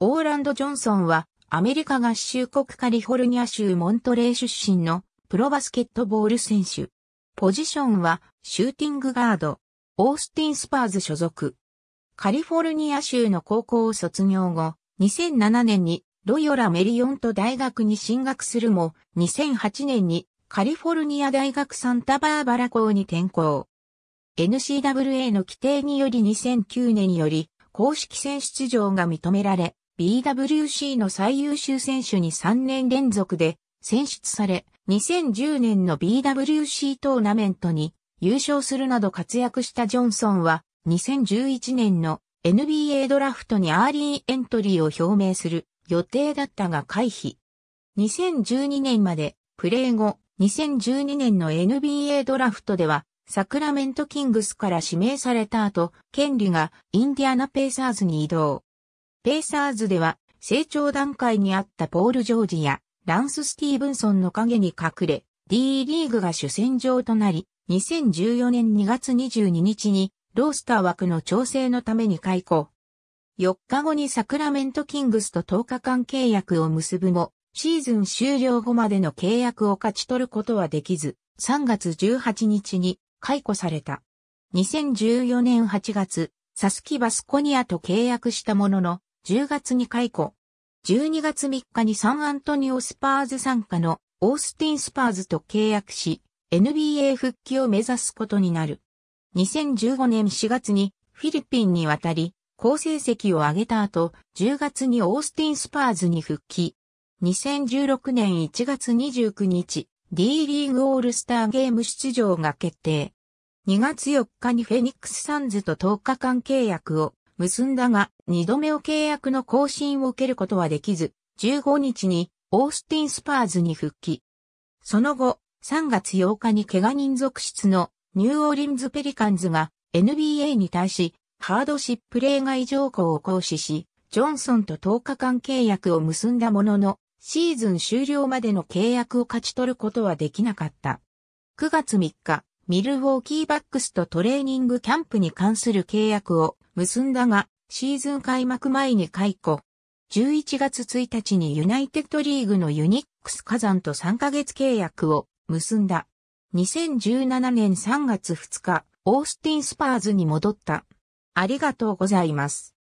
オーランド・ジョンソンは、アメリカ合衆国カリフォルニア州モントレー出身のプロバスケットボール選手。ポジションはシューティングガード。オースティン・スパーズ所属。カリフォルニア州の高校を卒業後、2007年にロヨラ・メリオント大学に進学するも、2008年にカリフォルニア大学サンタバーバラ校に転校。n c w a の規定により2009年より公式戦出場が認められ、BWC の最優秀選手に3年連続で選出され、2010年の BWC トーナメントに優勝するなど活躍したジョンソンは、2011年の NBA ドラフトにアーリーエントリーを表明する予定だったが回避。2012年までプレー後、2012年の NBA ドラフトでは、サクラメントキングスから指名された後、権利がインディアナペイサーズに移動。ペーサーズでは、成長段階にあったポール・ジョージや、ランス・スティーブンソンの影に隠れ、D リーグが主戦場となり、2014年2月22日に、ロースター枠の調整のために解雇。4日後にサクラメント・キングスと10日間契約を結ぶも、シーズン終了後までの契約を勝ち取ることはできず、3月18日に解雇された。2014年8月、サスキ・バスコニアと契約したものの、10月に解雇。12月3日にサンアントニオスパーズ参加のオースティンスパーズと契約し、NBA 復帰を目指すことになる。2015年4月にフィリピンに渡り、好成績を上げた後、10月にオースティンスパーズに復帰。2016年1月29日、D リーグオールスターゲーム出場が決定。2月4日にフェニックスサンズと10日間契約を結んだが、2度目を契約の更新を受けることはできず、15日にオースティン・スパーズに復帰。その後、3月8日に怪我人続出のニューオーリンズ・ペリカンズが NBA に対し、ハードシップ例外条項を行使し、ジョンソンと10日間契約を結んだものの、シーズン終了までの契約を勝ち取ることはできなかった。9月3日、ミルウォーキーバックスとトレーニングキャンプに関する契約を結んだが、シーズン開幕前に解雇。11月1日にユナイテッドリーグのユニックス火山と3ヶ月契約を結んだ。2017年3月2日、オースティンスパーズに戻った。ありがとうございます。